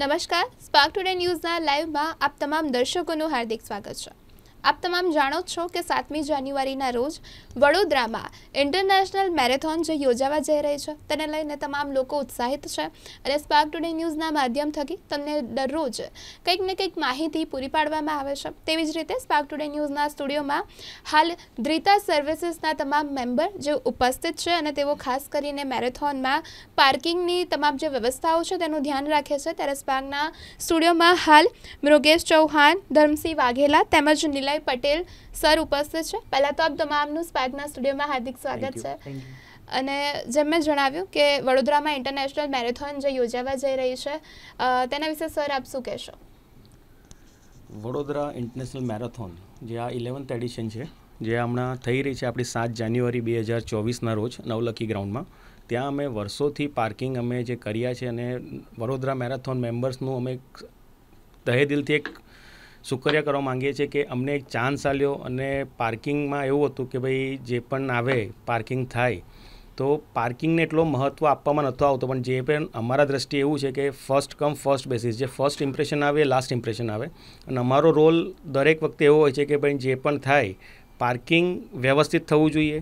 નમસ્કાર spark today ન્યૂઝના લાઈવમાં આપ તમામ દર્શકોનું હાર્દિક સ્વાગત છે આપ તમામ જાણો છો કે સાતમી જાન્યુઆરીના રોજ વડોદરામાં ઇન્ટરનેશનલ મેરેથોન જે યોજાવા જઈ રહી છે તેને લઈને તમામ લોકો ઉત્સાહિત છે અને સ્પાર્ક ટુડે ન્યૂઝના માધ્યમ થકી તમને દરરોજ કંઈક ને કંઈક માહિતી પૂરી પાડવામાં આવે છે તેવી જ રીતે સ્પાર્ક ટુડે ન્યૂઝના સ્ટુડિયોમાં હાલ ધ્રિતા સર્વિસીસના તમામ મેમ્બર જે ઉપસ્થિત છે અને તેઓ ખાસ કરીને મેરેથોનમાં પાર્કિંગની તમામ જે વ્યવસ્થાઓ છે તેનું ધ્યાન રાખે છે ત્યારે સ્પાર્કના સ્ટુડિયોમાં હાલ મૃગેશ ચૌહાણ ધર્મસિંહ વાઘેલા તેમજ નિલય વિજયભાઈ પટેલ સર ઉપસ્થિત છે પહેલાં તો આપ તમામનું સ્પાર્કના સ્ટુડિયોમાં હાર્દિક સ્વાગત છે અને જેમ મેં જણાવ્યું કે વડોદરામાં ઇન્ટરનેશનલ મેરેથોન જે યોજાવા જઈ રહી છે તેના વિશે સર આપ શું કહેશો વડોદરા ઇન્ટરનેશનલ મેરેથોન જે આ ઇલેવન્થ એડિશન છે જે હમણાં થઈ રહી છે આપણી સાત જાન્યુઆરી બે હજાર ચોવીસના રોજ નવલખી ગ્રાઉન્ડમાં ત્યાં અમે વર્ષોથી પાર્કિંગ અમે જે કર્યા છે અને વડોદરા મેરેથોન મેમ્બર્સનું અમે તહે દિલથી એક સુકર્યા કરવા માંગીએ છીએ કે અમને એક ચાન્સ આલ્યો અને પાર્કિંગમાં એવું હતું કે ભાઈ જે પણ આવે પાર્કિંગ થાય તો પાર્કિંગને એટલો મહત્ત્વ આપવામાં નહોતો આવતો પણ જે પણ અમારા દ્રષ્ટિએ એવું છે કે ફર્સ્ટ કમ ફર્સ્ટ બેસિસ જે ફર્સ્ટ ઇમ્પ્રેશન આવે લાસ્ટ ઇમ્પ્રેશન આવે અને અમારો રોલ દરેક વખતે એવો હોય છે કે ભાઈ જે પણ થાય પાર્કિંગ વ્યવસ્થિત થવું જોઈએ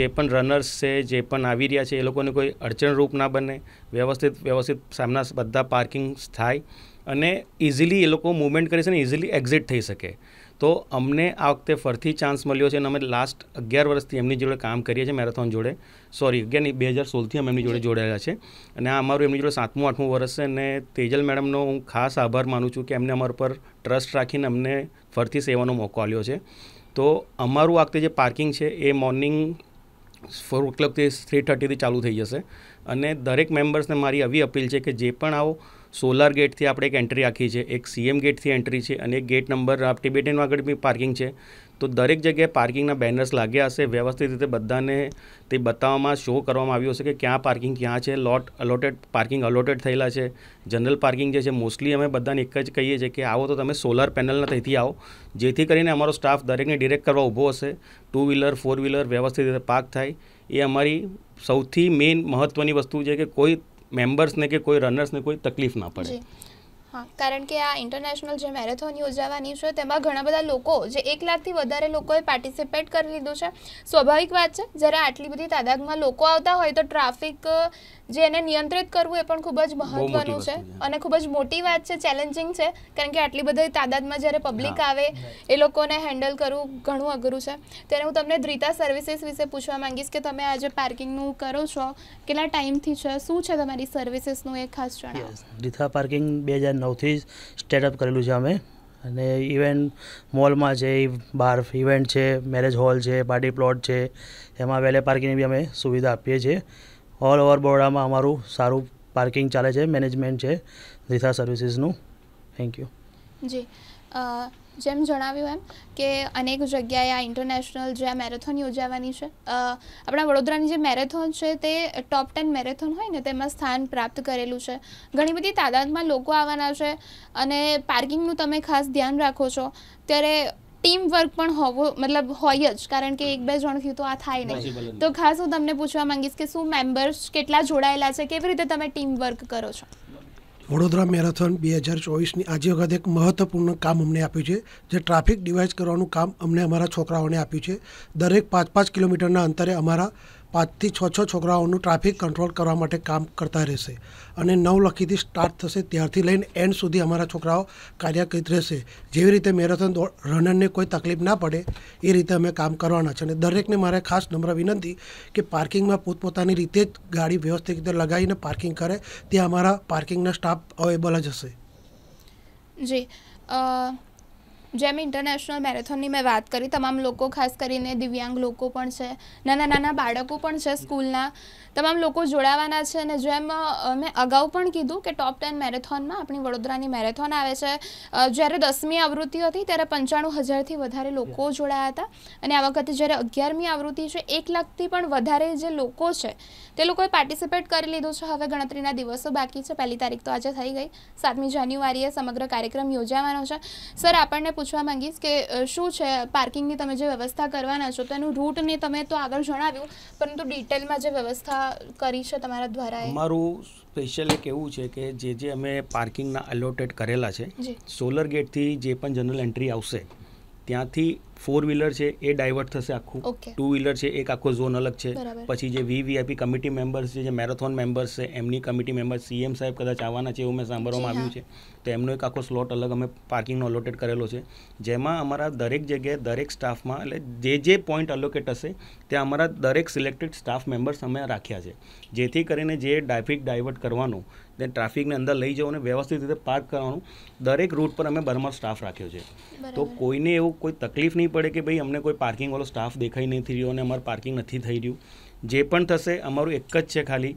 જે પણ રનર્સ છે જે પણ આવી રહ્યા છે એ લોકોને કોઈ અડચણરૂપ ના બને વ્યવસ્થિત વ્યવસ્થિત સામના બધા પાર્કિંગ્સ થાય અને ઇઝીલી એ લોકો મૂવમેન્ટ કરી છે અને ઇઝીલી એક્ઝિટ થઈ શકે તો અમને આ વખતે ફરીથી ચાન્સ મળ્યો છે અને અમે લાસ્ટ અગિયાર વર્ષથી એમની જોડે કામ કરીએ છીએ મેરેથોન જોડે સોરી અગિયાર બે હજાર સોળથી અમે એમની જોડે જોડાયેલા છે અને આ અમારું એમની જોડે સાતમું આઠમું વર્ષ છે અને તેજલ મેડમનો હું ખાસ આભાર માનું છું કે એમને અમારા પર ટ્રસ્ટ રાખીને અમને ફરીથી સેવાનો મોકો આપ્યો છે તો અમારું આ વખતે જે પાર્કિંગ છે એ મોર્નિંગ ફોર ઓ ક્લોકથી થ્રી થર્ટીથી ચાલુ થઈ જશે અને દરેક મેમ્બર્સને મારી આવી અપીલ છે કે જે પણ આવો સોલાર ગેટથી આપણે એક એન્ટ્રી આખી છે એક સીએમ ગેટથી એન્ટ્રી છે અને એક ગેટ નંબર ટિબેટન આગળ બી પાર્કિંગ છે તો દરેક જગ્યાએ પાર્કિંગના બેનર્સ લાગ્યા હશે વ્યવસ્થિત રીતે બધાને તે બતાવવામાં શો કરવામાં આવ્યો હશે કે ક્યાં પાર્કિંગ ક્યાં છે લોટ અલોટેડ પાર્કિંગ અલોટેડ થયેલા છે જનરલ પાર્કિંગ જે છે મોસ્ટલી અમે બધાને એક જ કહીએ છીએ કે આવો તો તમે સોલાર પેનલના ત્યાંથી આવો જેથી કરીને અમારો સ્ટાફ દરેકને ડિરેક્ટ કરવા ઊભો હશે ટુ વ્હીલર ફોર વ્હીલર વ્યવસ્થિત રીતે પાર્ક થાય એ અમારી સૌથી મેઇન મહત્ત્વની વસ્તુ છે કે કોઈ મેમ્બર્સને કે કોઈ રનર્સને કોઈ તકલીફ ના પડે કારણ કે આ ઇન્ટરનેશનલ જે મેરેથોન યોજાવાની છે તેમાં ઘણા બધા લોકો જે એક લાખથી વધારે લોકોએ પાર્ટિસિપેટ કરી લીધું છે સ્વાભાવિક વાત છે જ્યારે આટલી બધી તાદાદમાં લોકો આવતા હોય તો ટ્રાફિક જે એને નિયંત્રિત કરવું એ પણ ખૂબ જ મહત્વનું છે અને ખૂબ જ મોટી વાત છે ચેલેન્જિંગ છે કારણ કે આટલી બધી તાદાદમાં જ્યારે પબ્લિક આવે એ લોકોને હેન્ડલ કરવું ઘણું અઘરું છે ત્યારે હું તમને ધ્રિતા સર્વિસીસ વિશે પૂછવા માંગીશ કે તમે આજે પાર્કિંગનું કરો છો કેટલા ટાઈમથી છે શું છે તમારી સર્વિસીસનું એક ખાસ જણાવો ધ્રિતા પાર્કિંગ બે હજાર નવથી સ્ટેટઅપ કરેલું છે અમે અને ઇવેન્ટ મોલમાં છે બહાર ઇવેન્ટ છે મેરેજ હોલ છે પાર્ટી પ્લોટ છે એમાં વેલે પાર્કિંગની બી અમે સુવિધા આપીએ છીએ ઓલ ઓવર બરોડામાં અમારું સારું પાર્કિંગ ચાલે છે મેનેજમેન્ટ છે દિશા સર્વિસીસનું થેન્ક યુ જી જેમ જણાવ્યું એમ કે અનેક જગ્યાએ આ ઇન્ટરનેશનલ જે આ મેરેથોન યોજાવાની છે આપણા વડોદરાની જે મેરેથોન છે તે ટોપ ટેન મેરેથોન હોય ને તેમાં સ્થાન પ્રાપ્ત કરેલું છે ઘણી બધી તાદાદમાં લોકો આવવાના છે અને પાર્કિંગનું તમે ખાસ ધ્યાન રાખો છો ત્યારે ટીમ વર્ક પણ હોવો મતલબ હોય જ કારણ કે એક બે જણ થયું તો આ થાય નહીં તો ખાસ હું તમને પૂછવા માંગીશ કે શું મેમ્બર્સ કેટલા જોડાયેલા છે કેવી રીતે તમે ટીમ વર્ક કરો છો વડોદરા મેરેથોન બે હજાર ચોવીસની આજે વખત એક મહત્વપૂર્ણ કામ અમને આપ્યું છે જે ટ્રાફિક ડિવાઇસ કરવાનું કામ અમને અમારા છોકરાઓને આપ્યું છે દરેક પાંચ પાંચ કિલોમીટરના અંતરે અમારા પાંચથી છ છ છોકરાઓનું ટ્રાફિક કંટ્રોલ કરવા માટે કામ કરતા રહેશે અને નવ લખીથી સ્ટાર્ટ થશે ત્યારથી લઈને એન્ડ સુધી અમારા છોકરાઓ કાર્યકરિત રહેશે જેવી રીતે મેરેથોન રનરને કોઈ તકલીફ ના પડે એ રીતે અમે કામ કરવાના છે અને દરેકને મારે ખાસ નમ્ર વિનંતી કે પાર્કિંગમાં પોતપોતાની રીતે જ ગાડી વ્યવસ્થિત રીતે લગાવીને પાર્કિંગ કરે ત્યાં અમારા પાર્કિંગના સ્ટાફ અવેલેબલ જ હશે જી જેમ ઇન્ટરનેશનલ મેરેથોનની મેં વાત કરી તમામ લોકો ખાસ કરીને દિવ્યાંગ લોકો પણ છે નાના નાના બાળકો પણ છે સ્કૂલના તમામ લોકો જોડાવાના છે અને જેમ મેં અગાઉ પણ કીધું કે ટોપ ટેન મેરેથોનમાં આપણી વડોદરાની મેરેથોન આવે છે જ્યારે દસમી આવૃત્તિ હતી ત્યારે પંચાણું હજારથી વધારે લોકો જોડાયા હતા અને આ વખતે જ્યારે અગિયારમી આવૃત્તિ છે એક લાખથી પણ વધારે જે લોકો છે તે લોકોએ પાર્ટિસિપેટ કરી લીધું છે હવે ગણતરીના દિવસો બાકી છે પહેલી તારીખ તો આજે થઈ ગઈ સાતમી જાન્યુઆરીએ સમગ્ર કાર્યક્રમ યોજાવાનો છે સર આપણને પૂછવા માંગીશ કે શું છે પાર્કિંગની તમે જે વ્યવસ્થા કરવાના છો તેનું રૂટને તમે તો આગળ જણાવ્યું પરંતુ ડિટેલમાં જે વ્યવસ્થા કરી છે તમારા દ્વારા અમારું સ્પેશિયલ એક એવું છે કે જે જે અમે પાર્કિંગના અલોટેડ કરેલા છે સોલર ગેટથી જે પણ જનરલ એન્ટ્રી આવશે ત્યાંથી ફોર વ્હીલર છે એ ડાયવર્ટ થશે આખું ટુ વ્હીલર છે એક આખો ઝોન અલગ છે પછી જે વીવીઆઈપી કમિટી મેમ્બર્સ છે જે મેરેથોન મેમ્બર્સ છે એમની કમિટી મેમ્બર્સ સીએમ સાહેબ કદાચ આવવાના છે એવું મેં સાંભળવામાં આવ્યું છે તો એમનો એક આખો સ્લોટ અલગ અમે પાર્કિંગનો અલોટેડ કરેલો છે જેમાં અમારા દરેક જગ્યાએ દરેક સ્ટાફમાં એટલે જે જે પોઈન્ટ અલોકેટ હશે ત્યાં અમારા દરેક સિલેક્ટેડ સ્ટાફ મેમ્બર્સ અમે રાખ્યા છે જેથી કરીને જે ટ્રાફિક ડાયવર્ટ કરવાનું તે ટ્રાફિકને અંદર લઈ જવું અને વ્યવસ્થિત રીતે પાર્ક કરવાનું દરેક રૂટ પર અમે બરમાર સ્ટાફ રાખ્યો છે તો કોઈને એવું કોઈ તકલીફ નહીં નહીં પડે કે ભાઈ અમને કોઈ પાર્કિંગવાળો સ્ટાફ દેખાઈ નથી રહ્યો અને અમારું પાર્કિંગ નથી થઈ રહ્યું જે પણ થશે અમારું એક જ છે ખાલી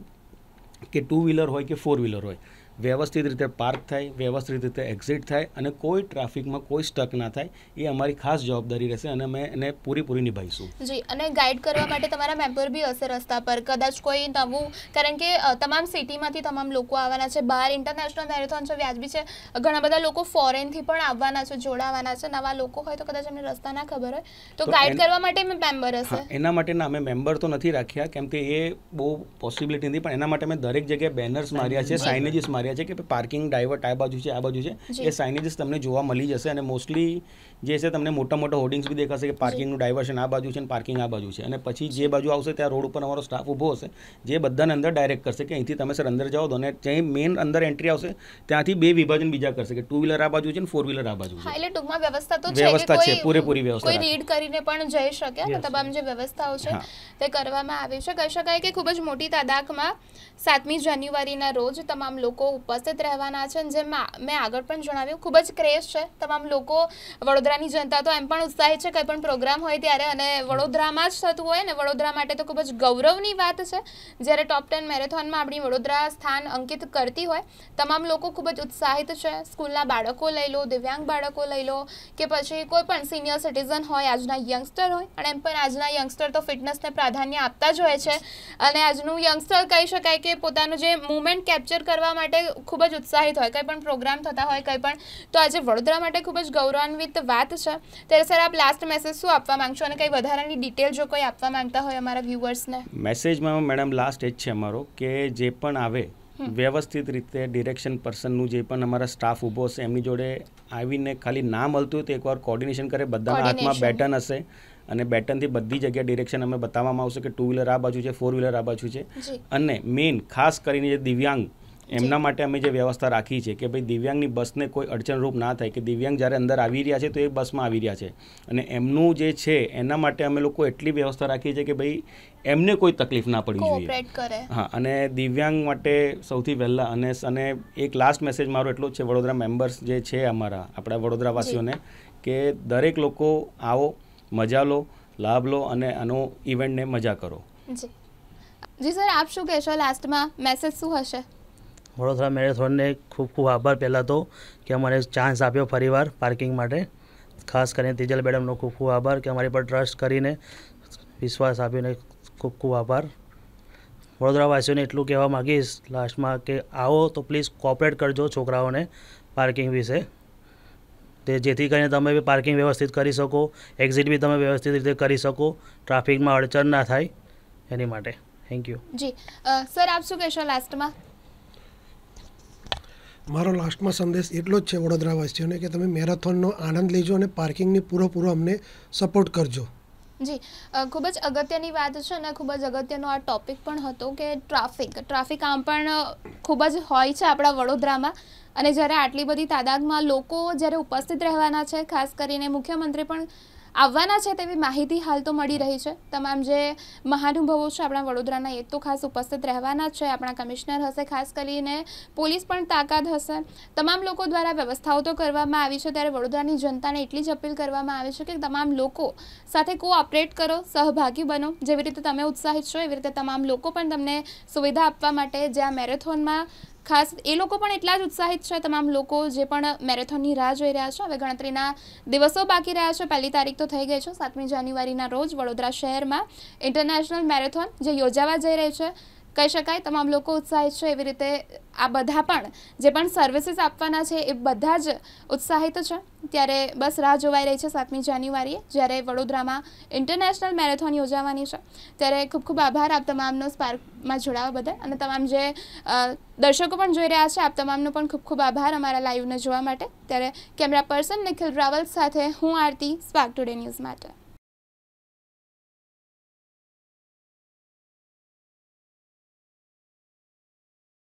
કે ટુ વ્હીલર હોય કે ફોર વ્હીલર હોય વ્યવસ્થિત રીતે પાર્ક થાય વ્યવસ્થિત રીતે એક્ઝિટ થાય અને કોઈ ટ્રાફિકમાં કોઈ સ્ટક ના થાય એ અમારી ખાસ જવાબદારી રહેશે અને અમે એને પૂરીપૂરી નિભાવીશું જી અને ગાઈડ કરવા માટે તમારા મેમ્બર બી હશે રસ્તા પર કદાચ કોઈ નવું કારણ કે તમામ સિટીમાંથી તમામ લોકો આવવાના છે બહાર ઇન્ટરનેશનલ મેરેથોન છે વ્યાજબી છે ઘણા બધા લોકો ફોરેનથી પણ આવવાના છે જોડાવાના છે નવા લોકો હોય તો કદાચ એમને રસ્તા ના ખબર હોય તો ગાઈડ કરવા માટે મેમ્બર હશે એના માટે ના અમે મેમ્બર તો નથી રાખ્યા કેમ કે એ બહુ પોસિબિલિટી નથી પણ એના માટે અમે દરેક જગ્યાએ બેનર્સ માર્યા છે સાઇનેજીસ માર્યા લાગ્યા છે કે પાર્કિંગ ડાયવર્ટ આ બાજુ છે આ બાજુ છે એ સાઇનેજીસ તમને જોવા મળી જશે અને મોસ્ટલી જે છે તમને મોટા મોટા હોર્ડિંગ્સ બી દેખાશે કે પાર્કિંગનું ડાયવર્શન આ બાજુ છે અને પાર્કિંગ આ બાજુ છે અને પછી જે બાજુ આવશે ત્યાં રોડ ઉપર અમારો સ્ટાફ ઊભો હશે જે બધાને અંદર ડાયરેક્ટ કરશે કે અહીંથી તમે સર અંદર જાઓ તો અને જ્યાં મેઇન અંદર એન્ટ્રી આવશે ત્યાંથી બે વિભાજન બીજા કરશે કે ટુ વ્હીલર આ બાજુ છે અને ફોર વ્હીલર આ બાજુ છે એટલે ટૂંકમાં વ્યવસ્થા તો છે વ્યવસ્થા છે પૂરેપૂરી વ્યવસ્થા કોઈ રીડ કરીને પણ જઈ શકે અને તમામ જે વ્યવસ્થાઓ છે તે કરવામાં આવી છે કહી શકાય કે ખૂબ જ મોટી તાદાકમાં સાતમી જાન્યુઆરીના રોજ તમામ લોકો ઉપસ્થિત રહેવાના છે અને જેમાં મેં આગળ પણ જણાવ્યું ખૂબ જ ક્રેઝ છે તમામ લોકો વડોદરાની જનતા તો એમ પણ ઉત્સાહિત છે કંઈ પણ પ્રોગ્રામ હોય ત્યારે અને વડોદરામાં જ થતું હોય ને વડોદરા માટે તો ખૂબ જ ગૌરવની વાત છે જ્યારે ટોપ ટેન મેરેથોનમાં આપણી વડોદરા સ્થાન અંકિત કરતી હોય તમામ લોકો ખૂબ જ ઉત્સાહિત છે સ્કૂલના બાળકો લઈ લો દિવ્યાંગ બાળકો લઈ લો કે પછી કોઈ પણ સિનિયર સિટીઝન હોય આજના યંગસ્ટર હોય અને એમ પણ આજના યંગસ્ટર તો ફિટનેસને પ્રાધાન્ય આપતા જ હોય છે અને આજનું યંગસ્ટર કહી શકાય કે પોતાનું જે મુવમેન્ટ કેપ્ચર કરવા માટે ખૂબ જ ઉત્સાહિત હોય કંઈ પણ પ્રોગ્રામ થતા હોય કંઈ પણ તો આજે વડોદરા માટે ખૂબ જ ગૌરવાન્વિત વાત છે ત્યારે સર આપ લાસ્ટ મેસેજ શું આપવા માંગશો અને કંઈ વધારાની ડિટેલ જો કોઈ આપવા માંગતા હોય અમારા વ્યુઅર્સને મેસેજમાં મેડમ લાસ્ટ એ જ છે અમારો કે જે પણ આવે વ્યવસ્થિત રીતે ડિરેક્શન પર્સનનું જે પણ અમારા સ્ટાફ ઊભો હશે એમની જોડે આવીને ખાલી ના મળતું તો એકવાર કોર્ડિનેશન કરે બધાના હાથમાં બેટન હશે અને બેટનથી બધી જગ્યાએ ડિરેક્શન અમે બતાવવામાં આવશે કે ટુ વ્હીલર આ બાજુ છે ફોર વ્હીલર આ બાજુ છે અને મેઇન ખાસ કરીને જે દિવ્યાંગ એમના માટે અમે જે વ્યવસ્થા રાખી છે કે ભાઈ દિવ્યાંગની બસને કોઈ અડચણરૂપ ના થાય કે દિવ્યાંગ જ્યારે અંદર આવી રહ્યા છે તો એ બસમાં આવી રહ્યા છે અને એમનું જે છે એના માટે અમે લોકો એટલી વ્યવસ્થા રાખી છે કે ભાઈ એમને કોઈ તકલીફ ના પડવી જોઈએ હા અને દિવ્યાંગ માટે સૌથી પહેલાં અને અને એક લાસ્ટ મેસેજ મારો એટલો જ છે વડોદરા મેમ્બર્સ જે છે અમારા આપણા વડોદરાવાસીઓને કે દરેક લોકો આવો મજા લો લાભ લો અને આનો ઇવેન્ટને મજા કરો જી જી સર આપ શું કહેશો લાસ્ટમાં મેસેજ શું હશે વડોદરા મેરેથોનને ખૂબ ખૂબ આભાર પહેલાં તો કે અમારે ચાન્સ આપ્યો ફરીવાર પાર્કિંગ માટે ખાસ કરીને તેજલ મેડમનો ખૂબ ખૂબ આભાર કે અમારી પર ટ્રસ્ટ કરીને વિશ્વાસ આપીને ખૂબ ખૂબ આભાર વડોદરાવાસીઓને એટલું કહેવા માગીશ લાસ્ટમાં કે આવો તો પ્લીઝ કોપરેટ કરજો છોકરાઓને પાર્કિંગ વિશે તે જેથી કરીને તમે બી પાર્કિંગ વ્યવસ્થિત કરી શકો એક્ઝિટ બી તમે વ્યવસ્થિત રીતે કરી શકો ટ્રાફિકમાં અડચણ ના થાય એની માટે થેન્ક યુ જી સર આપ શું કહેશો લાસ્ટમાં મારો લાસ્ટમાં સંદેશ એટલો જ છે વડોદરાવાસીઓને કે તમે મેરાથોનનો આનંદ લેજો અને પાર્કિંગની પૂરોપૂરો અમને સપોર્ટ કરજો જી ખૂબ જ અગત્યની વાત છે અને ખૂબ જ અગત્યનો આ ટોપિક પણ હતો કે ટ્રાફિક ટ્રાફિક આમ પણ ખૂબ જ હોય છે આપણા વડોદરામાં અને જ્યારે આટલી બધી તાદાદમાં લોકો જ્યારે ઉપસ્થિત રહેવાના છે ખાસ કરીને મુખ્યમંત્રી પણ આવવાના છે તેવી માહિતી હાલ તો મળી રહી છે તમામ જે મહાનુભાવો છે આપણા વડોદરાના એ તો ખાસ ઉપસ્થિત રહેવાના છે આપણા કમિશનર હશે ખાસ કરીને પોલીસ પણ તાકાત હશે તમામ લોકો દ્વારા વ્યવસ્થાઓ તો કરવામાં આવી છે ત્યારે વડોદરાની જનતાને એટલી જ અપીલ કરવામાં આવી છે કે તમામ લોકો સાથે કોઓપરેટ કરો સહભાગી બનો જેવી રીતે તમે ઉત્સાહિત છો એવી રીતે તમામ લોકો પણ તમને સુવિધા આપવા માટે જ્યાં મેરેથોનમાં ખાસ એ લોકો પણ એટલા જ ઉત્સાહિત છે તમામ લોકો જે પણ મેરેથોનની રાહ જોઈ રહ્યા છે હવે ગણતરીના દિવસો બાકી રહ્યા છે પહેલી તારીખ તો થઈ ગઈ છે સાતમી જાન્યુઆરીના રોજ વડોદરા શહેરમાં ઇન્ટરનેશનલ મેરેથોન જે યોજાવા જઈ રહી છે કહી શકાય તમામ લોકો ઉત્સાહિત છે એવી રીતે આ બધા પણ જે પણ સર્વિસીસ આપવાના છે એ બધા જ ઉત્સાહિત છે ત્યારે બસ રાહ જોવાઈ રહી છે સાતમી જાન્યુઆરીએ જ્યારે વડોદરામાં ઇન્ટરનેશનલ મેરેથોન યોજાવાની છે ત્યારે ખૂબ ખૂબ આભાર આપ તમામનો સ્પાર્કમાં જોડાવા બદલ અને તમામ જે દર્શકો પણ જોઈ રહ્યા છે આપ તમામનો પણ ખૂબ ખૂબ આભાર અમારા લાઈવને જોવા માટે ત્યારે કેમેરા પર્સન નિખિલ રાવલ સાથે હું આરતી સ્પાર્ક ટુડે ન્યૂઝ માટે